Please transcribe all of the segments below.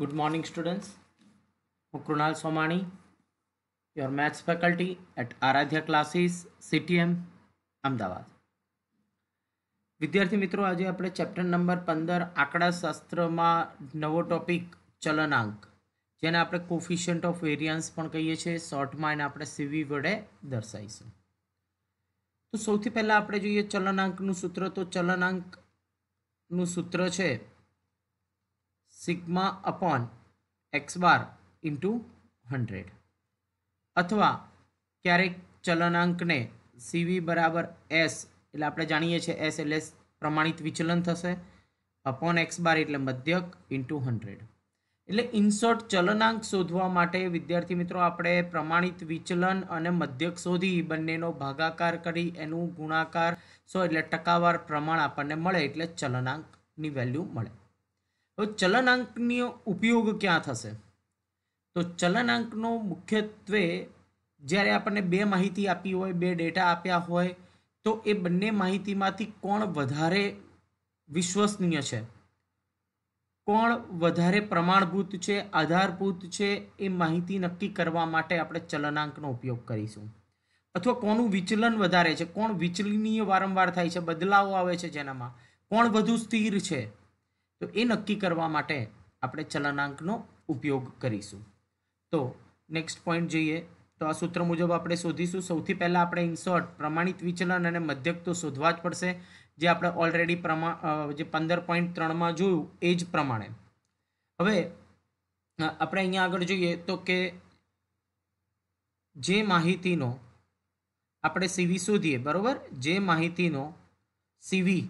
Good morning students. હું Krunal Somani your maths faculty at Aradhya classes CTM Ahmedabad વિદ્યાર્થી મિત્રો આજે આપણે ચેપ્ટર નંબર પંદર આંકડાશાસ્ત્રમાં નવો ટોપિક ચલનાંક જેને આપણે કોફિશિયન્ટ ઓફ વેરિયન્સ પણ કહીએ છીએ શોર્ટમાં એને આપણે સીવી વડે દર્શાવીશું તો સૌથી પહેલાં આપણે જોઈએ ચલનાંકનું સૂત્ર તો ચલનાંકનું સૂત્ર છે sigma upon X bar into hundred અથવા ક્યારેક ચલનાંકને સીવી બરાબર એસ એટલે આપણે જાણીએ છીએ એસ એટલે પ્રમાણિત વિચલન થશે અપોન એક્સ બાર એટલે મધ્યક ઇન્ટુ હંડ્રેડ એટલે ઇનશોર્ટ ચલનાંક શોધવા માટે વિદ્યાર્થી મિત્રો આપણે પ્રમાણિત વિચલન અને મધ્યક શોધી બંનેનો ભાગાકાર કરી એનું ગુણાકાર સો એટલે ટકાવાર પ્રમાણ આપણને મળે એટલે ચલનાંકની વેલ્યુ મળે હવે ચલનાંકનો ઉપયોગ ક્યાં થશે તો ચલનાંકનો મુખ્યત્વે જ્યારે આપણને બે માહિતી આપી હોય બે ડેટા આપ્યા હોય તો એ બંને માહિતીમાંથી કોણ વધારે વિશ્વસનીય છે કોણ વધારે પ્રમાણભૂત છે આધારભૂત છે એ માહિતી નક્કી કરવા માટે આપણે ચલનાંકનો ઉપયોગ કરીશું અથવા કોનું વિચલન વધારે છે કોણ વિચલનીય વારંવાર થાય છે બદલાવો આવે છે જેનામાં કોણ વધુ સ્થિર છે તો એ નક્કી કરવા માટે આપણે ચલનાંકનો ઉપયોગ કરીશું તો નેક્સ્ટ પોઈન્ટ જોઈએ તો આ સૂત્ર મુજબ આપણે શોધીશું સૌથી પહેલાં આપણે ઇન્સર્ટ પ્રમાણિત વિચલન અને મધ્યક તો શોધવા જ પડશે જે આપણે ઓલરેડી પ્રમાણ જે પંદર પોઈન્ટ ત્રણમાં જોયું એ જ પ્રમાણે હવે આપણે અહીંયા આગળ જોઈએ તો કે જે માહિતીનો આપણે સીવી શોધીએ બરાબર જે માહિતીનો સીવી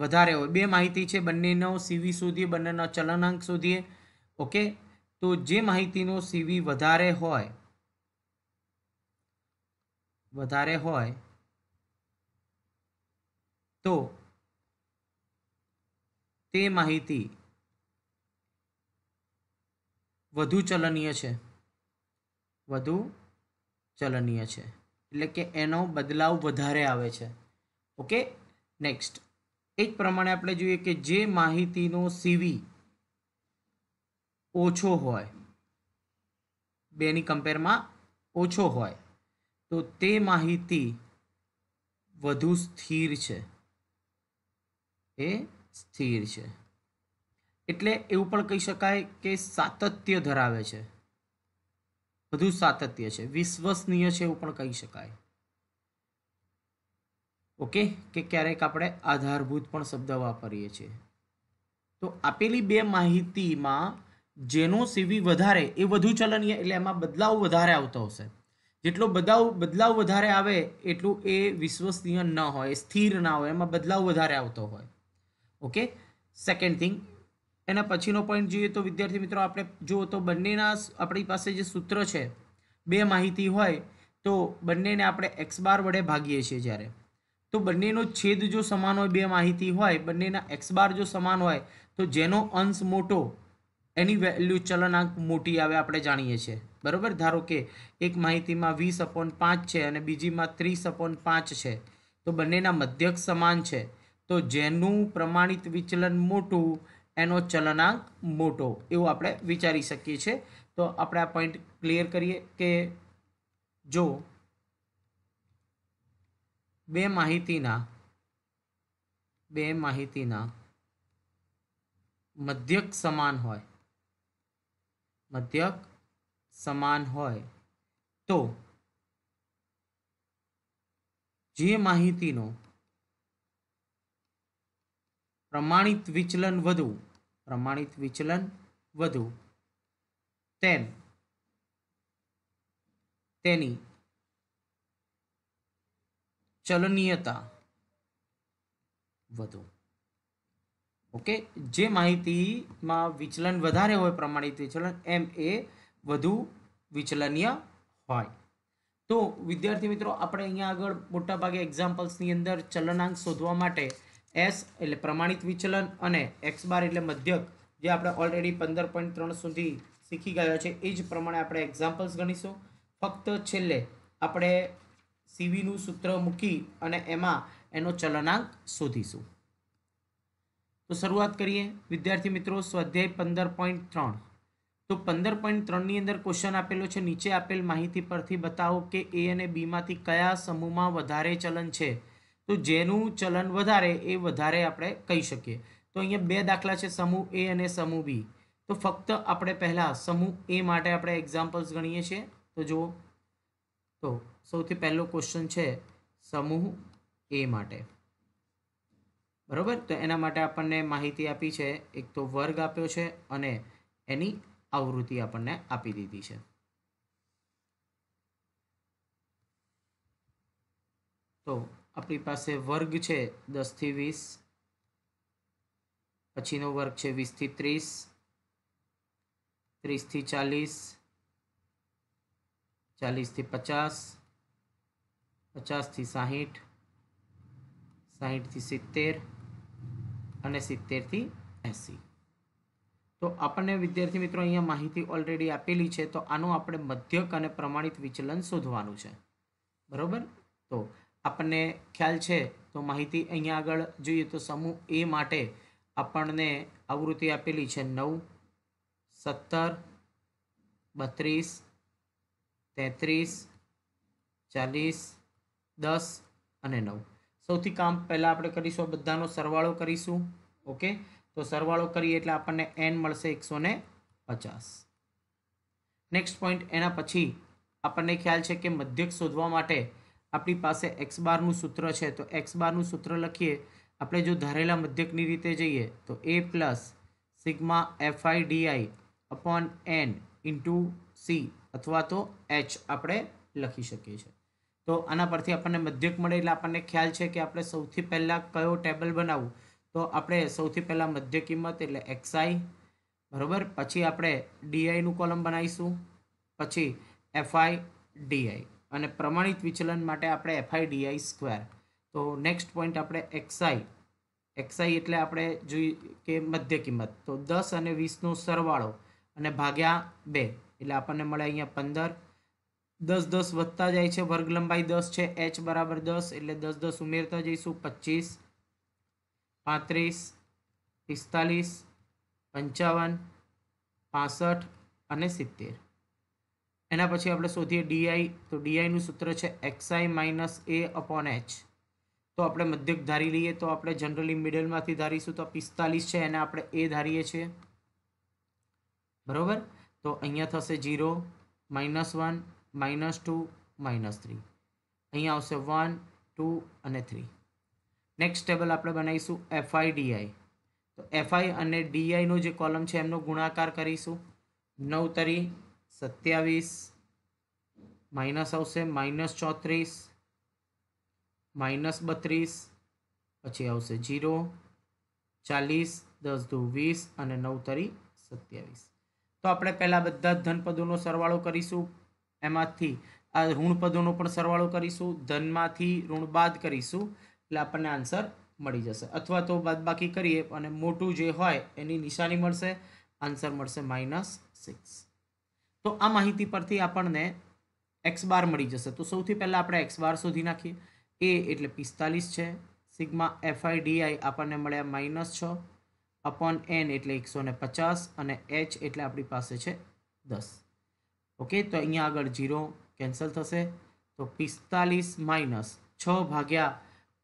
વધારે હોય બે માહિતી છે બંનેનો સીવી શોધીએ બંનેનો ચલનાંક શોધીએ ઓકે તો જે માહિતીનો સીવી વધારે હોય વધારે હોય તો તે માહિતી વધુ ચલનીય છે વધુ ચલનીય છે એટલે કે એનો બદલાવ વધારે આવે છે ઓકે નેક્સ્ટ એ જ પ્રમાણે આપણે જોઈએ કે જે માહિતીનો સીવી ઓછો હોય બેની કમ્પેરમાં ઓછો હોય તો તે માહિતી વધુ સ્થિર છે એ સ્થિર છે એટલે એવું પણ કહી શકાય કે સાતત્ય ધરાવે છે વધુ સાતત્ય છે વિશ્વસનીય છે એવું પણ કહી શકાય ઓકે કે ક્યારેક આપણે આધારભૂત પણ શબ્દ વાપરીએ છીએ તો આપેલી બે માહિતીમાં જેનો સીવી વધારે એ વધુ ચલનીય એટલે એમાં બદલાવ વધારે આવતો હશે જેટલો બદલાવ બદલાવ વધારે આવે એટલું એ વિશ્વસનીય ન હોય સ્થિર ના હોય એમાં બદલાવ વધારે આવતો હોય ઓકે સેકન્ડ થિંગ એના પછીનો પોઈન્ટ જોઈએ તો વિદ્યાર્થી મિત્રો આપણે જુઓ તો બંનેના આપણી પાસે જે સૂત્ર છે બે માહિતી હોય તો બંનેને આપણે એક્સ બાર વડે ભાગીએ છીએ જ્યારે તો બંનેનો છેદ જો સમાન હોય બે માહિતી હોય બંનેના એક્સ બાર જો સમાન હોય તો જેનો અંશ મોટો એની વેલ્યુ ચલનાંક મોટી આવે આપણે જાણીએ છીએ બરાબર ધારો કે એક માહિતીમાં વીસ અપોન પાંચ છે અને બીજીમાં ત્રીસ અપોન પાંચ છે તો બંનેના મધ્યક સમાન છે તો જેનું પ્રમાણિત વિચલન મોટું એનો ચલનાંક મોટો એવું આપણે વિચારી શકીએ છીએ તો આપણે આ પોઈન્ટ ક્લિયર કરીએ કે જો બે માહિતીના બે માહિતીના મધ્યક સમાન હોય મધ્યક સમાન હોય તો જે માહિતીનો પ્રમાણિત વિચલન વધુ પ્રમાણિત વિચલન વધુ તેમ તેની ચલનીયતા વધુ ઓકે જે માહિતીમાં વિચલન વધારે હોય પ્રમાણિત વિચલન એમ એ વધુ વિચલનીય હોય તો વિદ્યાર્થી મિત્રો આપણે અહીંયા આગળ મોટાભાગે એક્ઝામ્પલ્સની અંદર ચલનાંક શોધવા માટે એસ એટલે પ્રમાણિત વિચલન અને એક્સ બાર એટલે મધ્યક જે આપણે ઓલરેડી પંદર પોઈન્ટ ત્રણ સુધી શીખી ગયા છે એ જ પ્રમાણે આપણે એક્ઝામ્પલ્સ ગણીશું ફક્ત છેલ્લે આપણે સીવીનું સૂત્ર મૂકી અને એમાં એનો ચલનાંક શોધીશું તો શરૂઆત કરીએ વિદ્યાર્થી મિત્રો સ્વાધ્યાય પંદર પોઈન્ટ ત્રણ તો પંદર પોઈન્ટ ત્રણની અંદર ક્વેશ્ચન આપેલો છે નીચે આપેલ માહિતી પરથી બતાવો કે એ અને બીમાંથી કયા સમૂહમાં વધારે ચલન છે તો જેનું ચલન વધારે એ વધારે આપણે કહી શકીએ તો અહીંયા બે દાખલા છે સમૂહ એ અને સમૂહ બી તો ફક્ત આપણે પહેલાં સમૂહ એ માટે આપણે એક્ઝામ્પલ્સ ગણીએ છીએ તો જુઓ તો સૌથી પહેલો ક્વેશ્ચન છે સમૂહ એ માટે બરાબર તો એના માટે આપણને માહિતી આપી છે એક તો વર્ગ આપ્યો છે અને એની આવૃત્તિ આપણને આપી દીધી છે તો આપણી પાસે વર્ગ છે દસથી વીસ પછીનો વર્ગ છે વીસથી ત્રીસ ત્રીસથી ચાલીસ ચાલીસથી પચાસ પચાસથી સાહીઠ સાહીઠથી સિત્તેર અને સિત્તેરથી એંસી તો આપણને વિદ્યાર્થી મિત્રો અહીંયા માહિતી ઓલરેડી આપેલી છે તો આનું આપણે મધ્યક અને પ્રમાણિત વિચલન શોધવાનું છે બરાબર તો આપણને ખ્યાલ છે તો માહિતી અહીંયા આગળ જોઈએ તો સમૂહ એ માટે આપણને આવૃત્તિ આપેલી છે નવ સત્તર બત્રીસ તેત્રીસ ચાલીસ દસ અને નવ સૌથી કામ પહેલાં આપણે કરીશું બધાનો સરવાળો કરીશું ઓકે તો સરવાળો કરીએ એટલે આપણને એન મળશે એકસો પચાસ નેક્સ્ટ પોઈન્ટ એના પછી આપણને ખ્યાલ છે કે મધ્યક શોધવા માટે આપણી પાસે એક્સ બારનું સૂત્ર છે તો એક્સ બારનું સૂત્ર લખીએ આપણે જો ધારેલા મધ્યકની રીતે જઈએ તો A plus sigma FI DI upon N into C અથવા તો એચ આપણે લખી શકીએ છીએ તો આના પરથી આપણને મધ્યક મળે એટલે આપણને ખ્યાલ છે કે આપણે સૌથી પહેલાં કયો ટેબલ બનાવવું તો આપણે સૌથી પહેલાં મધ્ય કિંમત એટલે એક્સઆઈ બરાબર પછી આપણે ડીઆઈનું કોલમ બનાવીશું પછી એફઆઈ ડીઆઈ અને પ્રમાણિત વિચલન માટે આપણે એફઆઈ ડીઆઈ સ્ક્વેર તો નેક્સ્ટ પોઈન્ટ આપણે એક્સઆઈ એક્સઆઈ એટલે આપણે જોઈએ કે મધ્ય કિંમત તો દસ અને વીસનો સરવાળો અને ભાગ્યા બે એટલે આપણને મળે અહીંયા પંદર દસ દસ વધતા જાય છે વર્ગ લંબાઈ દસ છે એચ બરાબર દસ એટલે દસ દસ ઉમેરતા જઈશું પચીસ પાંત્રીસ પિસ્તાલીસ પંચાવન પાસઠ અને સિત્તેર એના પછી આપણે શોધીએ ડીઆઈ તો ડીઆઈનું સૂત્ર છે XI minus A upon H તો આપણે મધ્યક ધારી લઈએ તો આપણે જનરલી મિડલમાંથી ધારીશું તો પિસ્તાલીસ છે એને આપણે એ ધારીએ છીએ બરાબર તો અહીંયા થશે zero minus one minus two minus three અહીંયા આવશે વન ટુ અને થ્રી નેક્સ્ટ ટેબલ આપણે બનાવીશું એફઆઈ ડીઆઈ તો એફઆઈ અને ડીઆઈનો જે કોલમ છે એમનો ગુણાકાર કરીશું નવ તરી સત્યાવીસ માઇનસ આવશે માઇનસ ચોત્રીસ માઇનસ બત્રીસ પછી આવશે જીરો ચાલીસ દસ દુ વીસ અને નવ તરી સત્યાવીસ તો આપણે પહેલાં બધા જ ધનપદોનો સરવાળો કરીશું એમાંથી આ ઋણપદોનો પણ સરવાળો કરીશું ધનમાંથી ઋણ બાદ કરીશું એટલે આપણને આન્સર મળી જશે અથવા તો બાદબાકી કરીએ અને મોટું જે હોય એની નિશાની મળશે આન્સર મળશે માઇનસ સિક્સ તો આ માહિતી પરથી આપણને એક્સ બાર મળી જશે તો સૌથી પહેલાં આપણે એક્સ બાર શોધી નાખીએ એ એટલે પિસ્તાલીસ છે સિગ્મા એફઆઈડીઆઈ આપણને મળ્યા માઇનસ છ અપોન એન એટલે એકસો પચાસ અને એચ એટલે આપણી પાસે છે દસ ઓકે તો અહીંયા આગળ જીરો કેન્સલ થશે તો પિસ્તાલીસ માઇનસ છ ભાગ્યા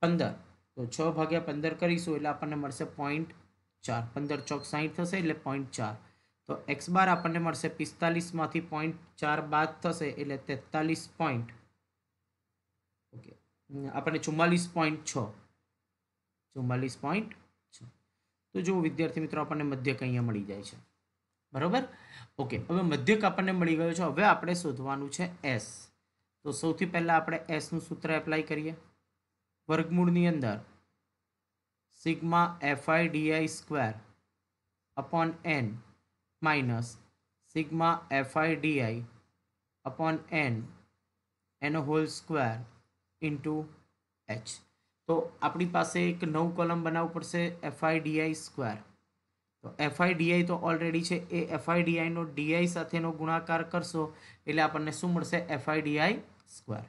પંદર તો છ ભાગ્યા પંદર કરીશું એટલે આપણને મળશે પોઈન્ટ ચાર પંદર ચોક સાહીઠ થશે એટલે પોઈન્ટ ચાર તો એક્સ બાર આપણને મળશે પિસ્તાલીસમાંથી પોઈન્ટ ચાર બાદ થશે એટલે તેતાલીસ પોઈન્ટ ઓકે આપણને ચુમ્માલીસ પોઈન્ટ છ ચુમ્માલીસ પોઈન્ટ છ તો જુઓ વિદ્યાર્થી મિત્રો આપણને મધ્યક અહીંયા મળી જાય છે બરાબર ઓકે હવે મધ્યક આપણને મળી ગયો છે હવે આપણે શોધવાનું છે એસ તો સૌથી પહેલાં આપણે એસનું સૂત્ર એપ્લાય કરીએ વર્ગમૂળની અંદર sigma FI DI square upon N minus sigma FI DI upon N એનો હોલ સ્ક્વેર ઇન્ટુ એચ તો આપણી પાસે એક નવું કોલમ બનાવવું પડશે એફઆઈ ડીઆઈ સ્ક્વેર તો એફઆઈડીઆઈ તો ઓલરેડી છે એ એફઆઈડીઆઈનો ડીઆઈ સાથેનો ગુણાકાર કરશો એટલે આપણને શું મળશે એફઆઈડીઆઈ સ્ક્વેર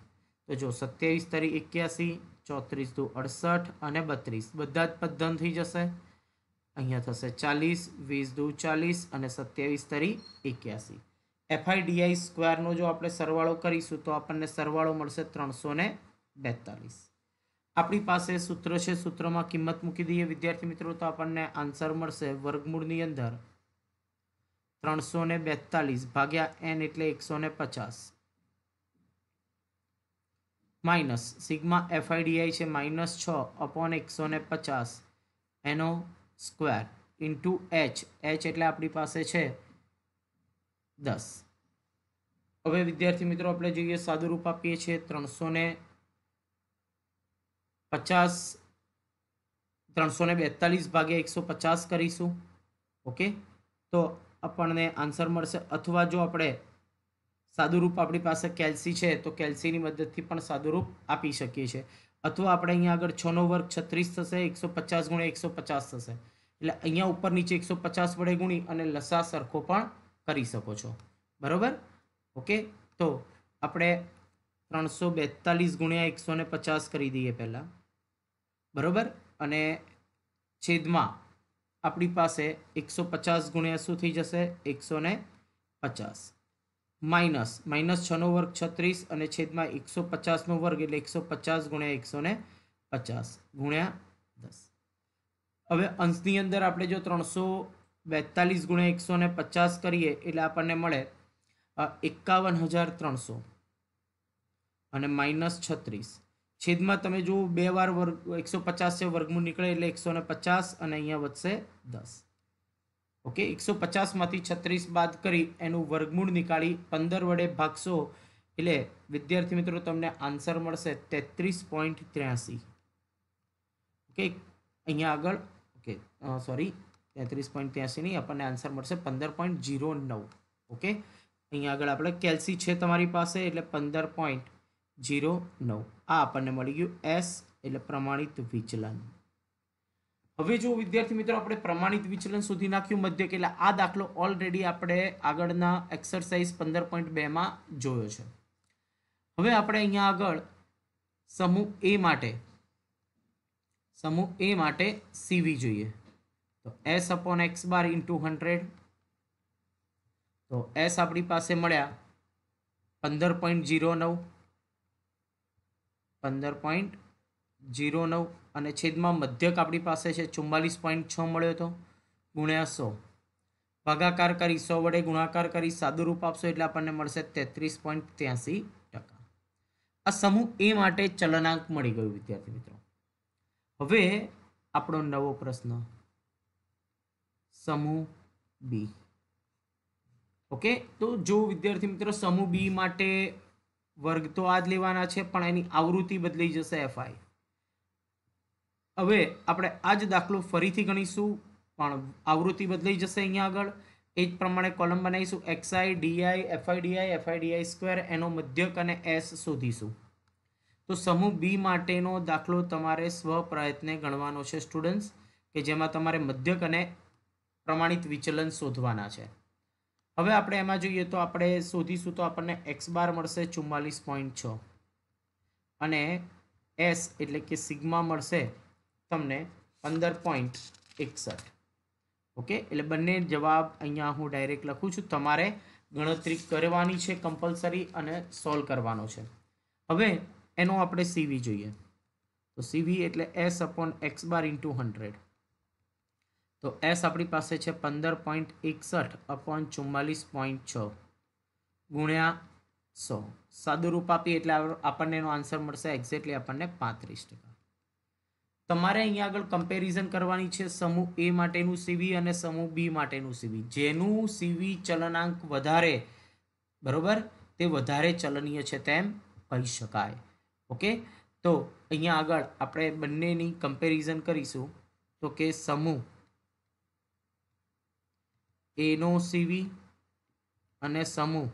તો જો સત્યાવીસ તરી એક્યાસી ચોત્રીસ દુ અડસઠ અને બત્રીસ બધા જ પદ્ધન થઈ જશે અહીંયા થશે ચાલીસ વીસ દુ ચાલીસ અને સત્યાવીસ તરી એક્યાસી એફઆઈડીઆઈ સ્ક્વેરનો જો આપણે સરવાળો કરીશું તો આપણને સરવાળો મળશે ત્રણસો ને બેતાલીસ આપણી પાસે સૂત્ર છે સૂત્રમાં કિંમત મૂકી દઈએ વિદ્યાર્થી મિત્રો તો આપણને આન્સર મળશે વર્ગમૂળની અંદર ત્રણસો ને બેતાલીસ ભાગ્યા એન એટલે એકસો ને પચાસ માઇનસ સિગ્મા એફઆઈડીઆઈ છે માઇનસ છ અપોન એકસો ને પચાસ એનો સ્ક્વેર ઇન્ટુ એચ એચ એટલે આપણી પાસે છે દસ હવે વિદ્યાર્થી મિત્રો આપણે જોઈએ સાદું રૂપ આપીએ છીએ ત્રણસો ને પચાસ ત્રણસો ને બેતાલીસ ભાગે એકસો પચાસ કરીશું ઓકે તો આપણને આન્સર મળશે અથવા જો આપણે સાદુરૂપ આપણી પાસે કેલ્સી છે તો કેલ્સીની મદદથી પણ સાદુરૂપ આપી શકીએ છીએ અથવા આપણે અહીંયા આગળ છનો વર્ગ છત્રીસ થશે એકસો પચાસ ગુણ્યા એકસો પચાસ થશે એટલે અહીંયા ઉપર નીચે એકસો પચાસ વડે ગુણી અને લસા સરખો પણ કરી શકો છો બરાબર ઓકે તો આપણે ત્રણસો બેતાલીસ ગુણ્યા એકસો ને પચાસ કરી દઈએ પહેલાં બરાબર અને છેદમાં આપણી પાસે એકસો પચાસ ગુણ્યા શું થઈ જશે એકસો ને પચાસ માઇનસ માઇનસ છનો વર્ગ છત્રીસ અને છેદમાં એકસો પચાસનો વર્ગ એટલે એકસો પચાસ ગુણ્યા એકસો ને પચાસ ગુણ્યા દસ હવે અંશની અંદર આપણે જો ત્રણસો બેતાલીસ ગુણ્યા એકસો ને પચાસ કરીએ એટલે આપણને મળે એકાવન હજાર ત્રણસો અને માઇનસ છત્રીસ છેદમાં તમે જો બે વાર વર્ગ એકસો પચાસ છે વર્ગમૂળ નીકળે એટલે એકસો પચાસ અને અહીંયા વધશે દસ ઓકે એકસો પચાસમાંથી છત્રીસ બાદ કરી એનું વર્ગમૂળ નીકાળી પંદર વડે ભાગશો એટલે વિદ્યાર્થી મિત્રો તમને આન્સર મળશે તેત્રીસ પોઈન્ટ ત્ર્યાસી ઓકે અહીંયા આગળ ઓકે સોરી તેત્રીસ પોઈન્ટ ત્યાસીની આપણને આન્સર મળશે પંદર પોઈન્ટ જીરો નવ ઓકે અહીંયા આગળ આપણે કેલ્સી છે તમારી પાસે એટલે પંદર પોઈન્ટ જીરો નવ આ આપણને મળી ગયું એસ એટલે પ્રમાણિત વિચલન હવે જો વિદ્યાર્થી મિત્રો આપણે પ્રમાણિત વિચલન શોધી નાખ્યું મધ્ય એટલે આ દાખલો ઓલરેડી આપણે આગળના એક્સરસાઇઝ પંદર પોઈન્ટ બેમાં જોયો છે હવે આપણે અહીંયા આગળ સમૂહ એ માટે સમૂહ એ માટે સીવી જોઈએ તો S upon X bar into hundred તો એસ આપણી પાસે મળ્યા પંદર પોઈન્ટ જીરો નવ પંદર પોઈન્ટ જીરો નવ અને છેદમાં મધ્યક આપણી પાસે છે ચુમ્માલીસ પોઈન્ટ છ મળ્યો હતો ગુણ્યા સો ભાગાકાર કરી સો વડે ગુણાકાર કરી સાદું રૂપ આપશો એટલે આપણને મળશે તેત્રીસ પોઈન્ટ ત્યાંસી ટકા આ સમૂહ એ માટે ચલનાંક મળી ગયું વિદ્યાર્થી મિત્રો હવે આપણો નવો પ્રશ્ન સમૂહ બી ઓકે તો જો વિદ્યાર્થી મિત્રો સમૂહ બી માટે વર્ગ તો આ જ લેવાના છે પણ એની આવૃત્તિ બદલી જશે એફઆઈ હવે આપણે આ જ દાખલો ફરીથી ગણીશું પણ આવૃત્તિ બદલાઈ જશે અહીંયા આગળ એ જ પ્રમાણે કોલમ બનાવીશું XI DI FI DI FI DI square એનો મધ્યક અને એસ શોધીશું તો સમૂહ બી માટેનો દાખલો તમારે સ્વ પ્રયત્ને ગણવાનો છે સ્ટુડન્ટ્સ કે જેમાં તમારે મધ્યક અને પ્રમાણિત વિચલન શોધવાના છે હવે આપણે એમાં જોઈએ તો આપણે શોધીશું તો આપણને એક્સ બાર મળશે ચુમ્માલીસ પોઈન્ટ છ અને એસ એટલે કે સિગ્મા મળશે તમને પંદર પોઈન્ટ એકસઠ ઓકે એટલે બંને જવાબ અહીંયા હું ડાયરેક્ટ લખું છું તમારે ગણતરી કરવાની છે કમ્પલસરી અને સોલ્વ કરવાનો છે હવે એનો આપણે સીવી જોઈએ તો સીવી એટલે S upon X bar into hundred તો એસ આપણી પાસે છે પંદર પોઈન્ટ એકસઠ અપોન ચુમ્માલીસ પોઈન્ટ છ ગુણ્યા સો સાદું રૂપ આપીએ એટલે આપણને એનો આન્સર મળશે એક્ઝેક્ટલી આપણને પાંત્રીસ ટકા તમારે અહીંયા આગળ કમ્પેરિઝન કરવાની છે સમૂહ એ માટેનું સીવી અને સમૂહ બી માટેનું સીવી જેનું સીવી ચલનાંક વધારે બરોબર તે વધારે ચલનીય છે તેમ કહી શકાય ઓકે તો અહીંયા આગળ આપણે બંનેની કમ્પેરિઝન કરીશું તો કે સમૂહ એનોસીવી અને સમૂહ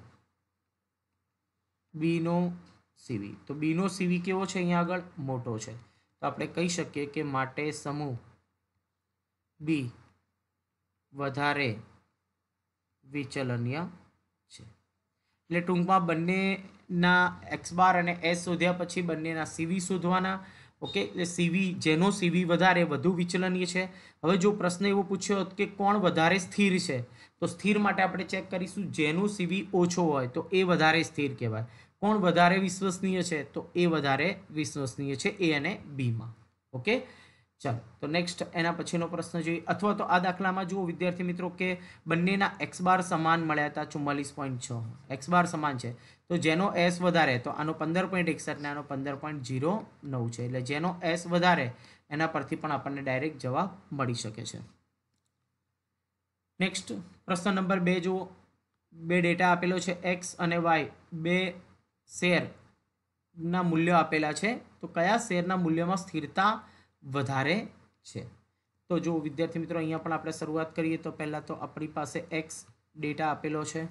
બીનો સીવી તો બીનો સીવી કેવો છે અહીંયા આગળ મોટો છે તો આપણે કહી શકીએ કે માટે સમૂહ બી વધારે વિચલનીય છે એટલે ટૂંકમાં બંનેના એક્સબાર અને એસ શોધ્યા પછી બંનેના સીવી શોધવાના ઓકે એટલે સીવી જેનો સીવી વધારે વધુ વિચલનીય છે હવે જો પ્રશ્ન એવો પૂછ્યો હતો કે કોણ વધારે સ્થિર છે તો સ્થિર માટે આપણે ચેક કરીશું જેનો સીવી ઓછો હોય તો એ વધારે સ્થિર કહેવાય કોણ વધારે વિશ્વસનીય છે તો એ વધારે વિશ્વસનીય છે એ અને બીમાં ઓકે ચાલો તો નેક્સ્ટ એના પછીનો પ્રશ્ન જોઈએ અથવા તો આ દાખલામાં જુઓ વિદ્યાર્થી મિત્રો કે બંનેના એક્સ બાર સમાન મળ્યા હતા ચુમ્માલીસ પોઈન્ટ છ એક્સ બાર સમાન છે તો જેનો એસ વધારે તો આનો પંદર પોઈન્ટ એકસઠ ને આનો પંદર પોઈન્ટ જીરો નવ છે એટલે જેનો એસ વધારે એના પરથી પણ આપણને ડાયરેક્ટ જવાબ મળી શકે છે નેક્સ્ટ પ્રશ્ન નંબર બે જુઓ બે ડેટા આપેલો છે એક્સ અને વાય બે શેરના મૂલ્યો આપેલા છે તો કયા શેરના મૂલ્યમાં સ્થિરતા વધારે છે તો જો વિદ્યાર્થી મિત્રો અહીંયા પણ આપણે શરૂઆત કરીએ તો પહેલાં તો આપણી પાસે એક્સ ડેટા આપેલો છે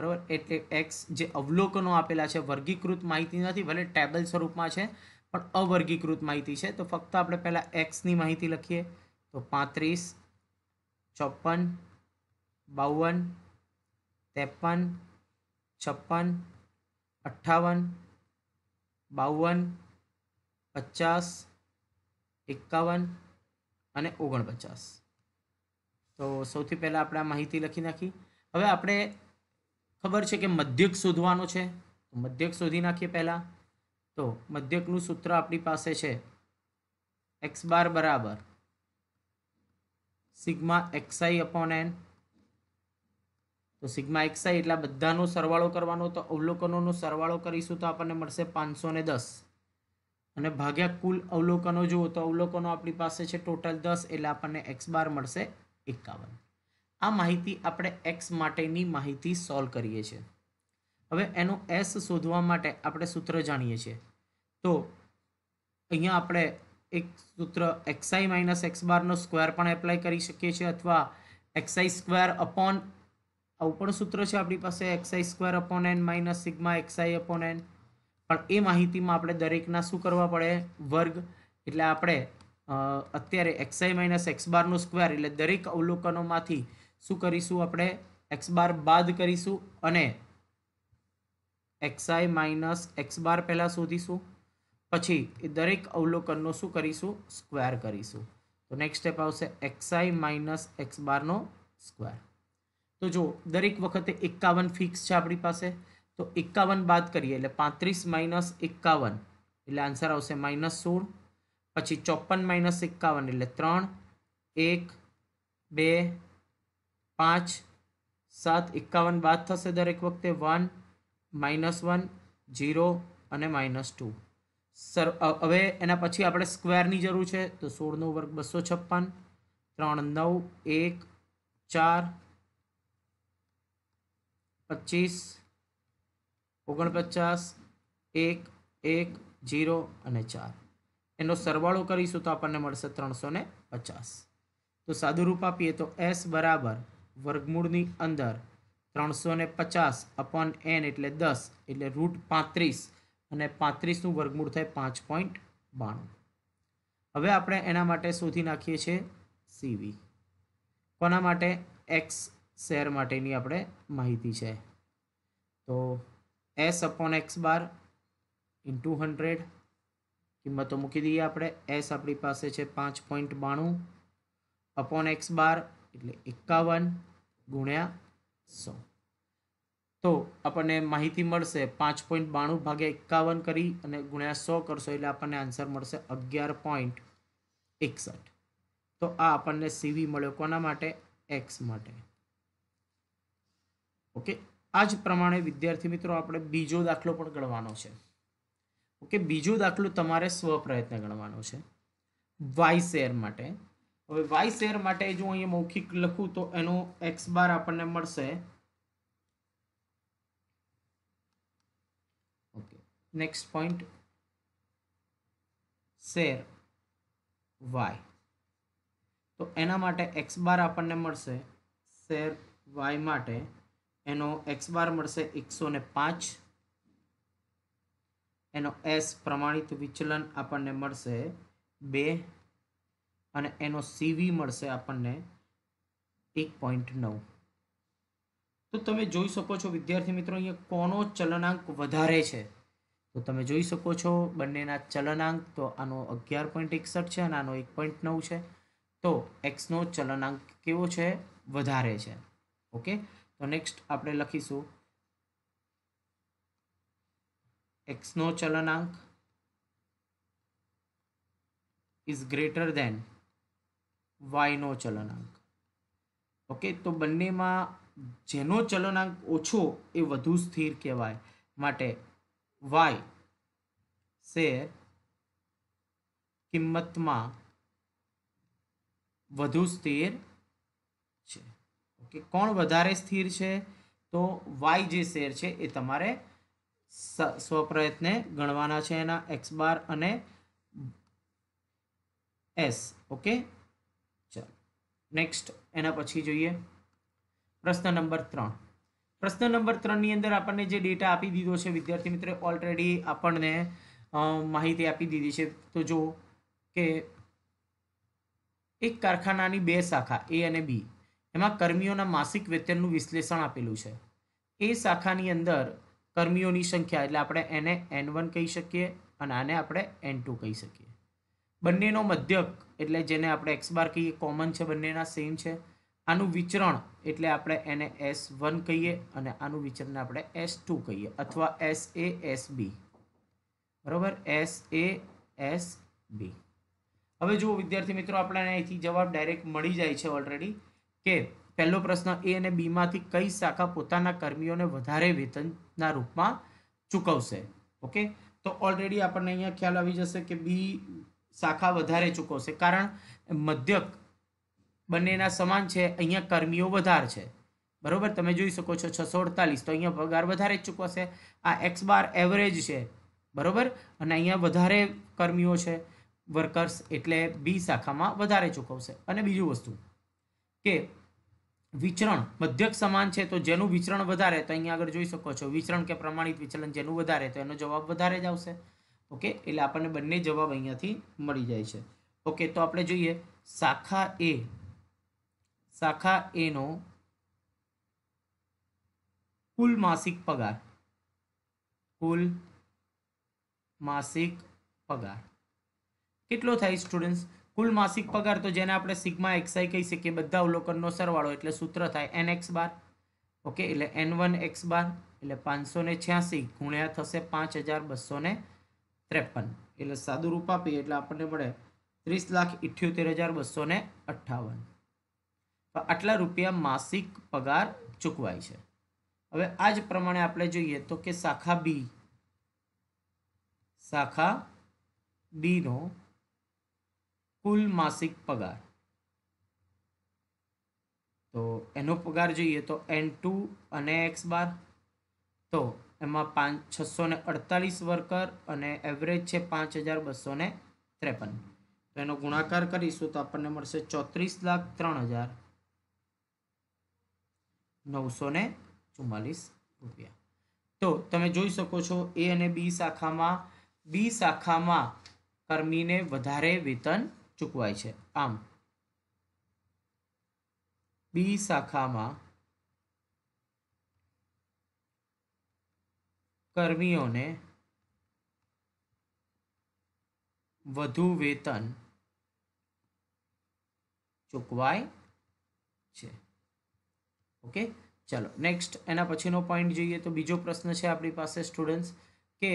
બરાબર એટલે એક્સ જે અવલોકનો આપેલા છે વર્ગીકૃત માહિતી નથી ભલે ટેબલ સ્વરૂપમાં છે પણ અવર્ગીકૃત માહિતી છે તો ફક્ત આપણે પહેલાં એક્સની માહિતી લખીએ તો પાંત્રીસ ચોપન બાવન ત્રેપન છપ્પન અઠ્ઠાવન બાવન પચાસ એકાવન અને ઓગણપચાસ તો સૌથી પહેલાં આપણે આ માહિતી લખી નાખી હવે આપણે ખબર છે કે મધ્યક શોધવાનો છે મધ્યક શોધી નાખીએ પહેલાં તો મધ્યકનું સૂત્ર આપણી પાસે છે એક્સ બાર બરાબર સિગ્મા એક્સઆઈ અપોન એન તો સિગ્મા એક્સઆઈ એટલે બધાનો સરવાળો કરવાનો તો અવલોકનોનો સરવાળો કરીશું તો આપણને મળશે પાંચસો ને દસ અને ભાગ્યા કુલ અવલોકનો જુઓ તો અવલોકનો આપણી પાસે છે ટોટલ દસ એટલે આપણને એક્સ બાર મળશે એકાવન આ માહિતી આપણે એક્સ માટેની માહિતી સોલ્વ કરીએ છીએ હવે એનું એસ શોધવા માટે આપણે સૂત્ર જાણીએ છીએ તો અહીંયા આપણે એક સૂત્ર એક્સઆઈ માઇનસ એક્સ બારનો સ્ક્વેર પણ એપ્લાય કરી શકીએ છીએ અથવા એક્સઆઈ સ્ક્વેર અપોન આવું પણ સૂત્ર છે આપણી પાસે XI square upon N minus sigma XI upon N પણ એ માહિતીમાં આપણે દરેકના શું કરવા પડે વર્ગ એટલે આપણે અત્યારે એક્સઆઈ માઇનસ એક્સ બારનું સ્ક્વેર એટલે દરેક અવલોકનોમાંથી શું કરીશું આપણે એક્સ બાર બાદ કરીશું અને એક્સઆઈ માઇનસ એક્સ બાર પહેલાં શોધીશું પછી એ દરેક અવલોકનનો શું કરીશું સ્ક્વેર કરીશું તો નેક્સ્ટ સ્ટેપ આવશે એક્સઆઈ માઇનસ એક્સ બારનો સ્ક્વેર તો જો દરેક વખતે એકાવન ફિક્સ છે આપણી પાસે તો એકાવન બાદ કરીએ એટલે પાંત્રીસ માઇનસ એકાવન એટલે આન્સર આવશે માઇનસ સોળ પછી ચોપન માઇનસ એકાવન એટલે ત્રણ એક બે પાંચ સાત એકાવન બાદ થશે દરેક વખતે વન માઇનસ વન જીરો અને માઇનસ ટુ સર હવે એના પછી આપણે સ્ક્વેરની જરૂર છે તો સોળનો વર્ગ બસો છપ્પન ત્રણ નવ એક ચાર પચીસ ઓગણપચાસ એક એક જીરો અને ચાર એનો સરવાળો કરીશું તો આપણને મળશે ત્રણસો ને પચાસ તો સાદુરૂપ આપીએ તો એસ બરાબર વર્ગમૂળની અંદર ત્રણસો ને પચાસ અપન એન એટલે દસ એટલે રૂટ પાંત્રીસ અને પાંત્રીસનું વર્ગમૂળ થાય પાંચ પોઈન્ટ બાણું હવે આપણે એના માટે શોધી નાખીએ છીએ સીવી કોના માટે એક્સ શેર માટેની આપણે માહિતી છે તો S upon X bar into hundred કિંમતો મૂકી દઈએ આપણે એસ આપણી પાસે છે પાંચ પોઈન્ટ બાણું અપોન એક્સ બાર એટલે એકાવન ગુણ્યા સો તો આપણને માહિતી મળશે પાંચ પોઈન્ટ બાણું ભાગે એકાવન કરી અને ગુણ્યા સો કરશો એટલે આપણને આન્સર મળશે અગિયાર પોઈન્ટ એકસઠ તો આ આપણને સીવી મળ્યો કોના માટે એક્સ માટે ઓકે આ જ પ્રમાણે વિદ્યાર્થી મિત્રો આપણે બીજો દાખલો પણ ગણવાનો છે ઓકે બીજો દાખલો તમારે સ્વપ્રયત્ન ગણવાનો છે વાય શેર માટે હવે વાય શેર માટે જો અહીંયા મૌખિક લખું તો એનો એક્સ બાર આપણને મળશે ઓકે નેક્સ્ટ પોઈન્ટ શેર વાય તો એના માટે એક્સ બાર આપણને મળશે શેર વાય માટે એનો એક્સ બાર મળશે એકસો ને પાંચ એનો એસ પ્રમાણિત વિચલન આપણને મળશે બે અને એનો સીવી મળશે આપણને એક પોઈન્ટ નવ તો તમે જોઈ શકો છો વિદ્યાર્થી મિત્રો અહીંયા કોનો ચલનાંક વધારે છે તો તમે જોઈ શકો છો બંનેના ચલનાંક તો આનો અગિયાર પોઈન્ટ એકસઠ છે અને આનો એક પોઈન્ટ નવ છે તો એક્સનો ચલનાંક કેવો છે વધારે છે ઓકે તો નેક્સ્ટ આપણે લખીશું એક્સનો ચલનાંક ઇઝ ગ્રેટર ધેન વાયનો ચલનાંક ઓકે તો બંનેમાં જેનો ચલનાંક ઓછો એ વધુ સ્થિર કહેવાય માટે વાય શેર કિંમતમાં વધુ સ્થિર કે કોણ વધારે સ્થિર છે તો વાય જે શેર છે એ તમારે સ્વપ્રયત્ને ગણવાના છે એના એક્સ બાર અને એસ ઓકે ચાલો નેક્સ્ટ એના પછી જોઈએ પ્રશ્ન નંબર ત્રણ પ્રશ્ન નંબર ત્રણની અંદર આપણને જે ડેટા આપી દીધો છે વિદ્યાર્થી મિત્રે ઓલરેડી આપણને માહિતી આપી દીધી છે તો જો કે એક કારખાનાની બે શાખા એ અને બી એમાં કર્મીઓના માસિક વેતનનું વિશ્લેષણ આપેલું છે એ શાખાની અંદર કર્મીઓની સંખ્યા એટલે આપણે એને એન વન કહી શકીએ અને આને આપણે એન ટુ કહી શકીએ બંનેનો મધ્યક એટલે જેને આપણે એક્સબાર કહીએ કોમન છે બંનેના સેમ છે આનું વિચરણ એટલે આપણે એને એસ વન કહીએ અને આનું વિચરણ આપણે એસ ટુ કહીએ અથવા એસ એ એસ બી બરાબર એસ એ એસ બી હવે જુઓ વિદ્યાર્થી મિત્રો આપણે અહીંથી જવાબ ડાયરેક્ટ મળી જાય છે ઓલરેડી કે પહેલો પ્રશ્ન એ અને બીમાંથી કઈ શાખા પોતાના કર્મીઓને વધારે વેતનના રૂપમાં ચૂકવશે ઓકે તો ઓલરેડી આપણને અહીંયા ખ્યાલ આવી જશે કે બી શાખા વધારે ચૂકવશે કારણ મધ્યક બંનેના સમાન છે અહીંયા કર્મીઓ વધારે છે બરોબર તમે જોઈ શકો છો છસો અડતાલીસ તો અહીંયા પગાર વધારે જ ચૂકવશે આ એક્સ બાર એવરેજ છે બરોબર અને અહીંયા વધારે કર્મીઓ છે વર્કર્સ એટલે બી શાખામાં વધારે ચૂકવશે અને બીજું વસ્તુ કે વિચરણ મધ્યક સમાન છે તો જેનું વિચરણ વધારે તો અહીંયા આગળ જોઈ શકો છો વિચરણ કે પ્રમાણિત વિચલન જેનું વધારે તો એનો જવાબ વધારે જ આવશે ઓકે એટલે આપણને બંને જવાબ અહીંયાથી મળી જાય છે ઓકે તો આપણે જોઈએ શાખા એ શાખા એનો કુલ માસિક પગાર કુલ માસિક પગાર કેટલો થાય સ્ટુડન્ટ્સ કુલ માસિક પગાર તો જેને આપણે સિગ્મા એક્સઆઈ કહી શકીએ બધા અવલોકનનો સરવાળો એટલે સૂત્ર થાય એન એક્સ બાર ઓકે એટલે એન વન એક્સ બાર એટલે પાંચસો ને છ્યાસી ગુણ્યા થશે પાંચ હજાર બસો ને ત્રેપન એટલે સાદું રૂપ આપીએ એટલે આપણને મળે ત્રીસ લાખ ઇઠ્યોતેર હજાર બસો ને અઠ્ઠાવન આટલા રૂપિયા માસિક પગાર ચૂકવાય છે હવે આ જ પ્રમાણે આપણે જોઈએ તો કે શાખા બી શાખા બીનો કુલ માસિક પગાર તો એનો પગાર જોઈએ તો એન ટુ અને એક્સ બાર તો એમાં પાંચ છસો ને અડતાલીસ વર્કર અને એવરેજ છે પાંચ હજાર બસો ને ત્રેપન તો એનો ગુણાકાર કરીશું તો આપણને મળશે ચોત્રીસ લાખ ત્રણ હજાર નવસો ને ચુમ્માલીસ રૂપિયા તો તમે જોઈ શકો છો એ અને બી શાખામાં બી શાખામાં કર્મીને વધારે વેતન ચૂકવાય છે આમ બી શાખામાં કર્મીઓને વધુ વેતન ચૂકવાય છે ઓકે ચાલો નેક્સ્ટ એના પછીનો પોઈન્ટ જોઈએ તો બીજો પ્રશ્ન છે આપણી પાસે સ્ટુડન્ટ કે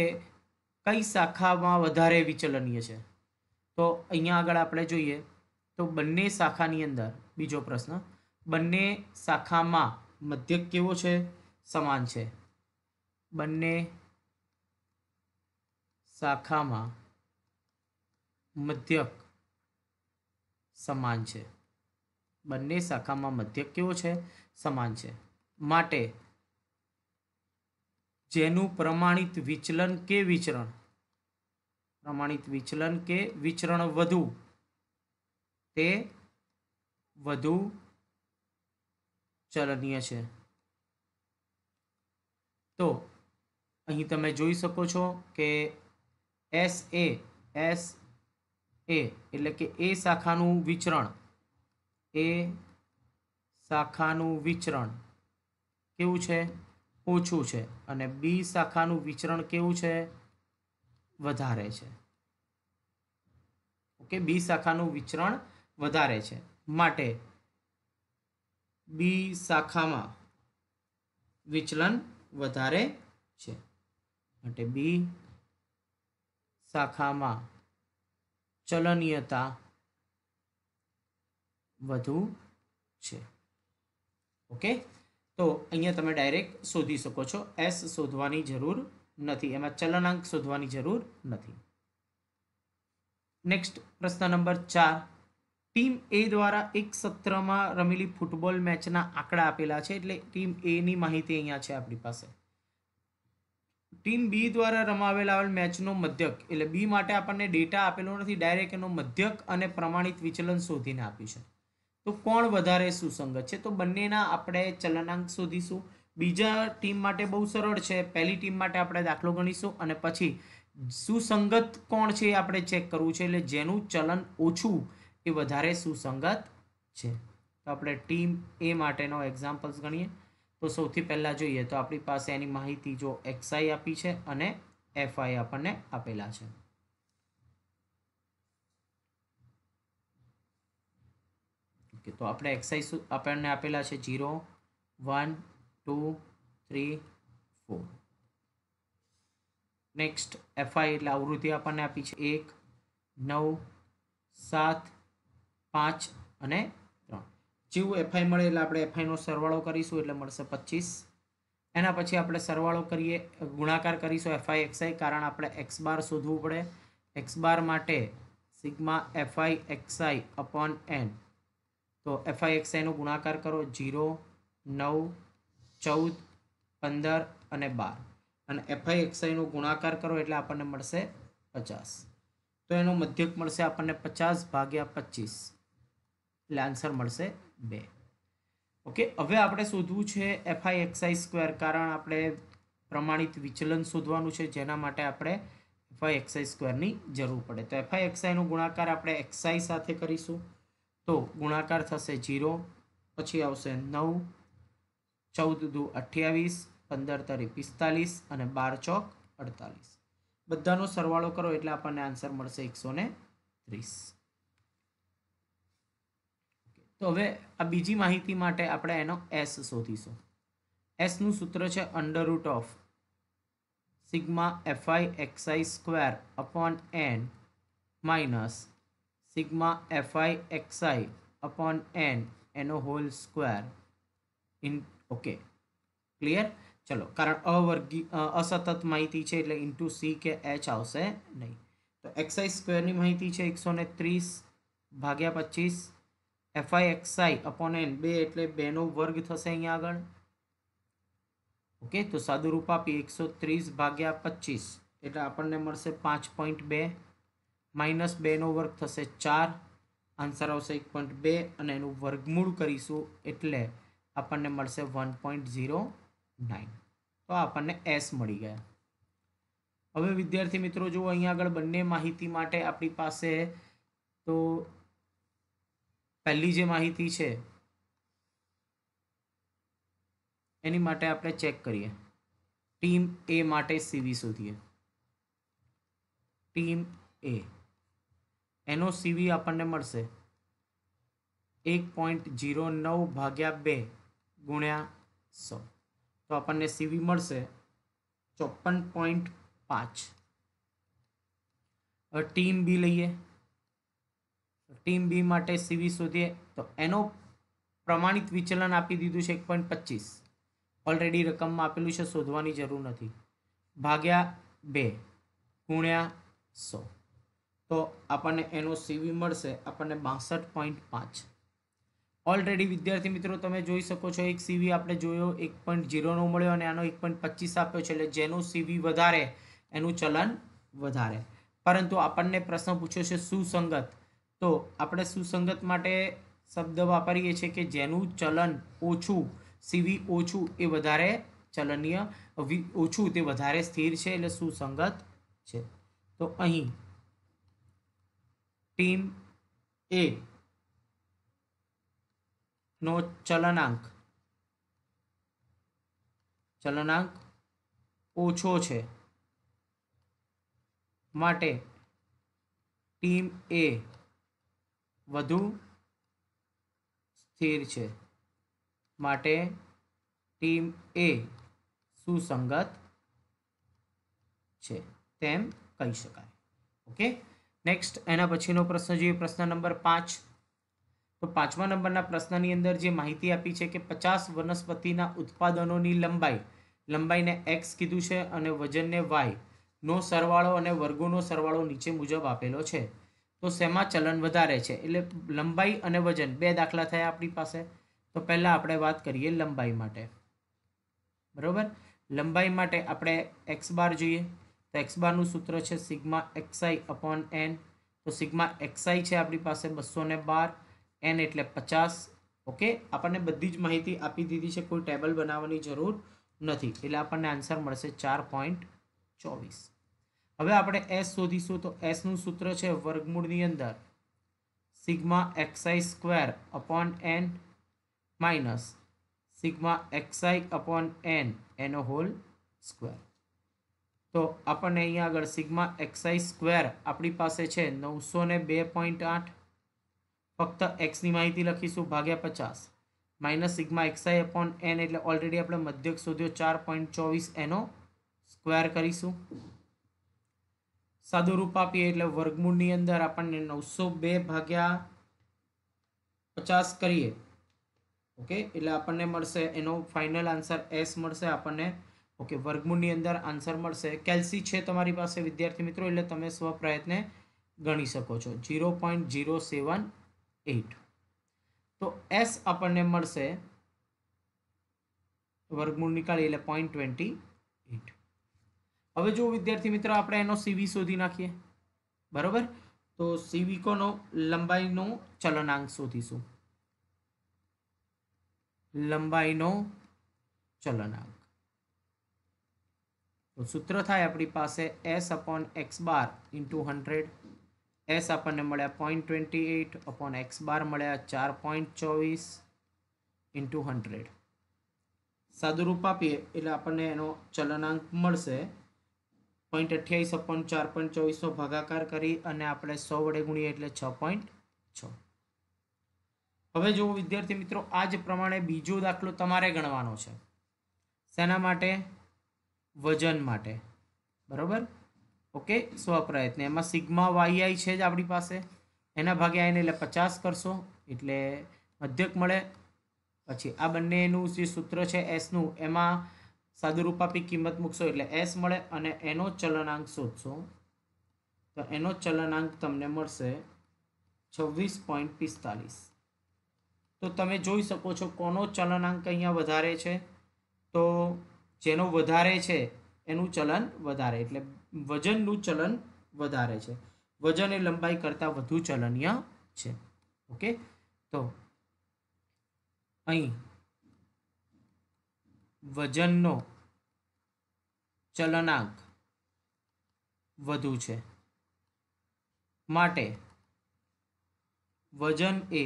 કઈ શાખામાં વધારે વિચલનીય છે તો અહીંયા આગળ આપણે જોઈએ તો બંને શાખાની અંદર બીજો પ્રશ્ન બંને શાખામાં મધ્યક કેવો છે સમાન છે બંને શાખામાં મધ્યક સમાન છે બંને શાખામાં મધ્યક કેવો છે સમાન છે માટે જેનું પ્રમાણિત વિચલન કે વિચરણ પ્રમાણિત વિચલન કે વિચરણ વધુ તે વધુ ચલનીય છે તો અહીં તમે જોઈ શકો છો કે એસ એ એસ એ એટલે કે એ શાખાનું વિચરણ એ શાખાનું વિચરણ કેવું છે ઓછું છે અને બી શાખાનું વિચરણ કેવું છે વધારે છે ઓકે બી શાખાનું વિચરણ વધારે છે માટે બી શાખામાં વિચલન વધારે છે માટે બી શાખામાં ચલનીયતા વધુ છે ઓકે તો અહીંયા તમે ડાયરેક્ટ શોધી શકો છો એસ શોધવાની જરૂર નથી એમાં ચલનાંક શોધવાની જરૂર નથી નેક્સ્ટ પ્રશ્ન નંબર ચાર ટીમ એ દ્વારા એક સત્રમાં રમેલી ફૂટબોલ મેચના આંકડા આપેલા છે એટલે ટીમ એની માહિતી અહીંયા છે આપણી પાસે ટીમ બી દ્વારા રમાવેલા આવેલ મેચનો મધ્યક એટલે બી માટે આપણને ડેટા આપેલો નથી ડાયરેક્ટ એનો મધ્યક અને પ્રમાણિત વિચલન શોધીને આપ્યું છે તો કોણ વધારે સુસંગત છે તો બંનેના આપણે ચલનાંક શોધીશું બીજા ટીમ માટે બહુ સરળ છે પહેલી ટીમ માટે આપણે દાખલો ગણીશું અને પછી સુસંગત કોણ છે એ આપણે ચેક કરવું છે એટલે જેનું ચલન ઓછું એ વધારે સુસંગત છે તો આપણે ટીમ એ માટેનો એક્ઝામ્પલ્સ ગણીએ તો સૌથી પહેલાં જોઈએ તો આપણી પાસે એની માહિતી જો એક્સઆઈ આપી છે અને એફઆઈ આપણને આપેલા છે તો આપણે એક્સઆઈ આપણને આપેલા છે zero one two three four next FI એટલે આવૃત્તિ આપણને આપી છે એક નવ સાત પાંચ અને ત્રણ જેવું એફઆઈ મળે એટલે આપણે એફઆઈનો સરવાળો કરીશું એટલે મળશે પચીસ એના પછી આપણે સરવાળો કરીએ ગુણાકાર કરીશું એફઆઈ એક્સઆઈ કારણ આપણે એક્સ બાર શોધવું પડે એક્સ બાર માટે sigma FI XI upon N તો એફઆઈ એક્સઆઈનો ગુણાકાર કરો ઝીરો નવ ચૌદ પંદર અને બાર અને એફઆઈ એક્સઆઈનો ગુણાકાર કરો એટલે આપણને મળશે પચાસ તો એનો મધ્યક મળશે આપણને પચાસ ભાગ્યા પચીસ એટલે આન્સર મળશે બે ઓકે હવે આપણે શોધવું છે એફઆઈ એક્સઆઈ સ્ક્વેર કારણ આપણે પ્રમાણિત વિચલન શોધવાનું છે જેના માટે આપણે એફઆઈ એક્સઆઈ સ્ક્વેરની જરૂર પડે તો એફઆઈ એક્સઆઈનો ગુણાકાર આપણે એક્સઆઈ સાથે કરીશું તો ગુણાકાર થશે જીરો પછી આવશે નવ ચૌદ દુ અઠ્યાવીસ પંદર તરી પિસ્તાલીસ અને બાર ચોક અડતાલીસ બધાનો સરવાળો કરો એટલે આપણને આન્સર મળશે એકસો ને ત્રીસ તો હવે આ બીજી માહિતી માટે આપણે એનો એસ શોધીશું એસનું સૂત્ર છે under root of sigma FI XI square upon N minus sigma FI XI upon N એનો whole square in okay clear ચલો કારણ અવર્ગી અસતત માહિતી છે એટલે ઇન્ટુ સી કે એચ આવશે નહીં તો એક્સઆઈ સ્ક્વેરની માહિતી છે એકસો ને ત્રીસ ભાગ્યા પચીસ એફઆઈ એક્સઆઈ અપોન બે એટલે બેનો વર્ગ થશે અહીંયા આગળ ઓકે તો સાદુરૂપ આપી એકસો ત્રીસ ભાગ્યા પચીસ એટલે આપણને મળશે પાંચ પોઈન્ટ બે માઇનસ બેનો વર્ગ થશે ચાર આન્સર આવશે એક પોઈન્ટ બે અને એનું વર્ગમૂળ કરીશું એટલે આપણને મળશે વન પોઈન્ટ ઝીરો નાઇન તો આપણને એસ મળી ગયા હવે વિદ્યાર્થી મિત્રો જુઓ અહીંયા આગળ બંને માહિતી માટે આપણી પાસે તો પહેલી જે માહિતી છે એની માટે આપણે ચેક કરીએ ટીમ એ માટે સીવી શોધીએ ટીમ એ એનો સીવી આપણને મળશે એક પોઈન્ટ જીરો નવ ભાગ્યા બે ગુણ્યા સો તો આપણને સીવી મળશે ચોપન પોઈન્ટ પાંચ ટીમ બી લઈએ ટીમ બી માટે સીવી શોધીએ તો એનો પ્રમાણિત વિચલન આપી દીધું છે એક પોઈન્ટ પચીસ ઓલરેડી રકમમાં આપેલું છે શોધવાની જરૂર નથી ભાગ્યા બે ગુણ્યા સો તો આપણને એનો સીવી મળશે આપણને બાસઠ પોઈન્ટ પાંચ ઓલરેડી વિદ્યાર્થી મિત્રો તમે જોઈ શકો છો એક સીવી આપણે જોયો એક પોઈન્ટ જીરોનો મળ્યો અને આનો એક પોઈન્ટ પચીસ આપ્યો છે એટલે જેનું સીવી વધારે એનું ચલન વધારે પરંતુ આપણને પ્રશ્ન પૂછ્યો છે સુસંગત તો આપણે સુસંગત માટે શબ્દ વાપરીએ છીએ કે જેનું ચલન ઓછું સીવી ઓછું એ વધારે ચલનીય ઓછું તે વધારે સ્થિર છે એટલે સુસંગત છે તો અહીં ટીમ એ નો ચલનાંક ચલનાંક ઓછો છે માટે ટીમ એ વધુ સ્થિર છે માટે ટીમ એ સુસંગત છે તેમ કહી શકાય ઓકે નેક્સ્ટ એના પછીનો પ્રશ્ન જોઈએ પ્રશ્ન નંબર પાંચ તો પાંચમા નંબરના પ્રશ્નની અંદર જે માહિતી આપી છે કે પચાસ વનસ્પતિના ઉત્પાદનોની લંબાઈ લંબાઈને એક્સ કીધું છે અને વજનને વાય નો સરવાળો અને વર્ગોનો સરવાળો નીચે મુજબ આપેલો છે તો શેમાં ચલન વધારે છે એટલે લંબાઈ અને વજન બે દાખલા થયા આપણી પાસે તો પહેલાં આપણે વાત કરીએ લંબાઈ માટે બરાબર લંબાઈ માટે આપણે એક્સ બાર જોઈએ તો એક્સ બારનું સૂત્ર છે સિગ્મા એક્સઆઈ અપોન એન તો સિગ્મા એક્સઆઈ છે આપણી પાસે બસો બાર એન એટલે પચાસ ઓકે આપણને બધી જ માહિતી આપી દીધી છે કોઈ ટેબલ બનાવવાની જરૂર નથી એટલે આપણને આન્સર મળશે ચાર પોઈન્ટ ચોવીસ હવે આપણે એસ શોધીશું તો એસનું સૂત્ર છે વર્ગમૂળની અંદર sigma XI square upon N minus sigma XI upon N એનો હોલ સ્ક્વેર તો આપણને અહીંયા આગળ સિગ્મા એક્સઆઈ સ્ક્વેર આપણી પાસે છે નવસો ને બે પોઈન્ટ આઠ ફક્ત એક્સની માહિતી લખીશું ભાગ્યા પચાસ minus sigma XI upon N એટલે ઓલરેડી આપણે મધ્યક શોધ્યો ચાર પોઈન્ટ ચોવીસ એનો સ્ક્વેર કરીશું સાદું રૂપ આપીએ એટલે વર્ગમૂળની અંદર આપણને નવસો બે ભાગ્યા પચાસ કરીએ ઓકે એટલે આપણને મળશે એનો ફાઇનલ આન્સર એસ મળશે આપણને ઓકે વર્ગમૂળની અંદર આન્સર મળશે કેલ્સી છે તમારી પાસે વિદ્યાર્થી મિત્રો એટલે તમે સ્વપ્રયત્ને ગણી શકો છો zero point zero seven eight તો એસ આપણને મળશે વર્ગમૂળ નીકાળી એટલે પોઈન્ટ ટ્વેન્ટી એટ હવે જો વિદ્યાર્થી મિત્ર આપણે એનો સીવી શોધી નાખીએ બરાબર તો સીવીકોનો લંબાઈનો ચલનાંક શોધીશું લંબાઈનો ચલનાંક તો સૂત્ર થાય આપણી પાસે S upon X bar into hundred S આપણને મળ્યા point twenty eight upon X bar મળ્યા ચાર પોઈન્ટ ચોવીસ ઇન્ટુ હંડ્રેડ સાદુરૂપ આપીએ એટલે આપણને એનો ચલનાંક મળશે પોઈન્ટ અઠ્યાવીસ અપોન ચાર પોઈન્ટ ચોવીસનો ભાગાકાર કરી અને આપણે સો વડે ગુણીએ એટલે છ પોઈન્ટ છ હવે જો વિદ્યાર્થી મિત્રો આ જ પ્રમાણે બીજો દાખલો તમારે ગણવાનો છે શેના માટે વજન માટે બરાબર ઓકે સ્વપ્રયત્ન એમાં સિગ્મા વાઈઆઈ છે જ આપણી પાસે એના ભાગે આઈને એટલે પચાસ કરશો એટલે મધ્યક મળે પછી આ બંનેનું જે સૂત્ર છે એસનું એમાં સાદુરૂપ આપી કિંમત મૂકશો એટલે એસ મળે અને એનો ચલનાંક શોધશો તો એનો ચલનાંક તમને મળશે છવ્વીસ પોઈન્ટ પિસ્તાલીસ તો તમે જોઈ શકો છો કોનો ચલનાંક અહીંયા વધારે છે તો જેનો વધારે છે એનું ચલન વધારે એટલે વજનનું ચલન વધારે છે વજન એ લંબાઈ કરતાં વધુ ચલનીય છે ઓકે તો અહીં વજનનો ચલનાંક વધુ છે માટે વજન એ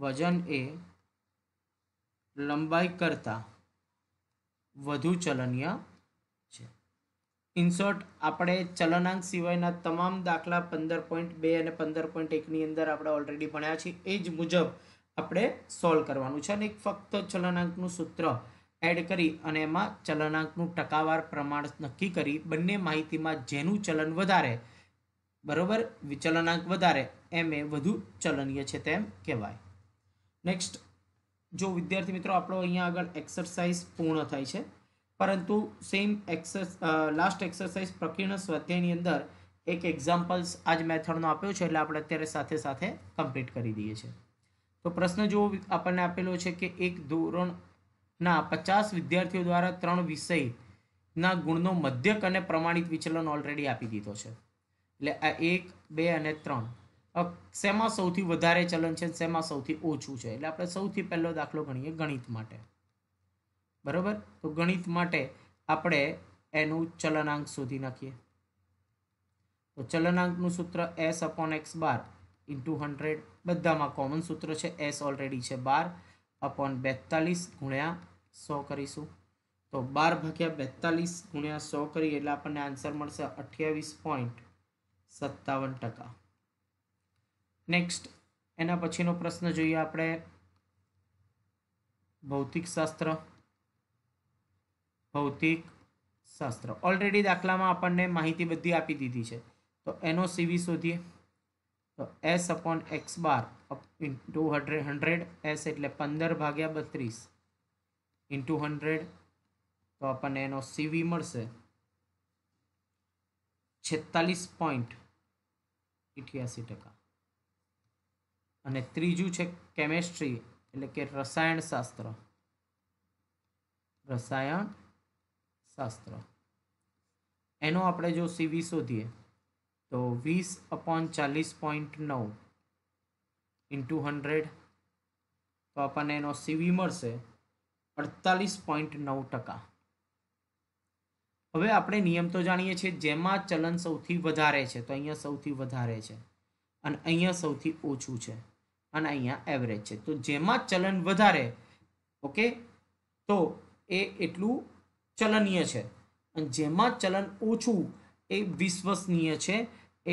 વજન એ લંબાઈ કરતાં વધુ ચલનીય ઇન્સોર્ટ આપણે ચલનાંક સિવાયના તમામ દાખલા પંદર પોઈન્ટ બે અને પંદર પોઈન્ટ એકની અંદર આપણે ઓલરેડી ભણ્યા છીએ એ જ મુજબ આપણે સોલ્વ કરવાનું છે અને એક ફક્ત ચલનાંકનું સૂત્ર એડ કરી અને એમાં ચલનાંકનું ટકાવાર પ્રમાણ નક્કી કરી બંને માહિતીમાં જેનું ચલન વધારે બરોબર વિચલનાંક વધારે એમ એ વધુ ચલનીય છે તેમ કહેવાય નેક્સ્ટ જો વિદ્યાર્થી મિત્રો આપણો અહીંયા આગળ એક્સરસાઇઝ પૂર્ણ થાય છે પરંતુ સેમ એક્સર લાસ્ટ એક્સરસાઇઝ પ્રકીર્ણ સ્વાધ્યાયની અંદર એક એક્ઝામ્પલ્સ આજ મેથડનો આપ્યો છે એટલે આપણે અત્યારે સાથે સાથે કમ્પ્લીટ કરી દઈએ છીએ તો પ્રશ્ન જો આપણને આપેલો છે કે એક ધોરણના પચાસ વિદ્યાર્થીઓ દ્વારા ત્રણ વિષયના ગુણનો મધ્યક અને પ્રમાણિત વિચલન ઓલરેડી આપી દીધો છે એટલે આ એક બે અને ત્રણ શેમાં સૌથી વધારે ચલન છે શેમાં સૌથી ઓછું છે એટલે આપણે સૌથી પહેલો દાખલો ગણીએ ગણિત માટે બરાબર તો ગણિત માટે આપણે એનું ચલનાંક શોધી નાખીએ તો ચલનાંકનું સૂત્ર S upon X bar into hundred બધામાં કોમન સૂત્ર છે એસ ઓલરેડી છે બાર અપોન બેતાલીસ ગુણ્યા સો કરીશું તો બાર ભાગ્યા બેતાલીસ ગુણ્યા સો કરી એટલે આપણને આન્સર મળશે અઠ્યાવીસ પોઈન્ટ સત્તાવન ટકા નેક્સ્ટ એના પછીનો પ્રશ્ન જોઈએ આપણે ભૌતિકશાસ્ત્ર ભૌતિક શાસ્ત્ર ઓલરેડી દાખલામાં આપણને માહિતી બધી આપી દીધી છે તો એનો સીવી શોધીએ તો S upon X bar into hundred hundred S એટલે પંદર ભાગ્યા બત્રીસ ઇન્ટુ હંડ્રેડ તો આપણને એનો સીવી મળશે છેતાલીસ પોઈન્ટ ઇઠ્યાસી ટકા અને ત્રીજું છે કેમેસ્ટ્રી એટલે કે રસાયણશાસ્ત્ર રસાયણ શાસ્ત્ર એનો આપણે જો સીવી શોધીએ તો વીસ અપોન ચાલીસ પોઈન્ટ નવ ઇન્ટુ હંડ્રેડ તો આપણને એનો સીવી મળશે અડતાલીસ પોઈન્ટ નવ ટકા હવે આપણે નિયમ તો જાણીએ છીએ જેમાં ચલન સૌથી વધારે છે તો અહીંયા સૌથી વધારે છે અને અહીંયા સૌથી ઓછું છે અને અહીંયા એવરેજ છે તો જેમાં ચલન વધારે ઓકે તો એ એટલું ચલનીય છે અને જેમાં ચલન ઓછું એ વિશ્વસનીય છે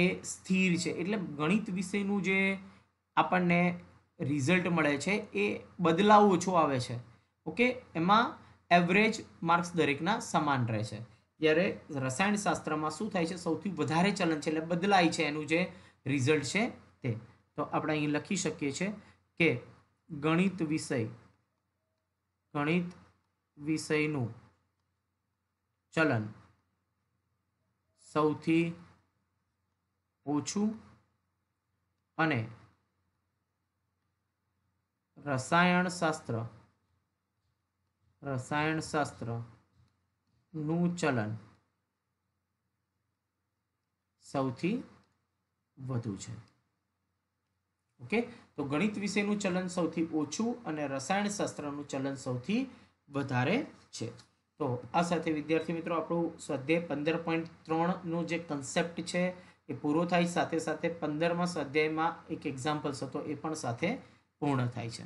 એ સ્થિર છે એટલે ગણિત વિષયનું જે આપણને રિઝલ્ટ મળે છે એ બદલાવ ઓછો આવે છે ઓકે એમાં એવરેજ માર્ક્સ દરેકના સમાન રહે છે જ્યારે રસાયણશાસ્ત્રમાં શું થાય છે સૌથી વધારે ચલન છે એટલે બદલાય છે એનું જે રિઝલ્ટ છે તે તો આપણે અહીં લખી શકીએ છીએ કે ગણિત વિષય ગણિત વિષયનું ચલન સૌથી ઓછું અને રસાયણશાસ્ત્ર રસાયણશાસ્ત્રનું ચલન સૌથી વધુ છે ઓકે તો ગણિત વિષયનું ચલન સૌથી ઓછું અને રસાયણશાસ્ત્રનું ચલન સૌથી વધારે છે તો આ સાથે વિદ્યાર્થી મિત્રો આપણું સ્વાધ્યાય પંદર પોઈન્ટ ત્રણનું જે કન્સેપ્ટ છે એ પૂરો થાય સાથે સાથે પંદરમાં સ્વાધ્યાયમાં એક એક્ઝામ્પલ્સ હતો એ પણ સાથે પૂર્ણ થાય છે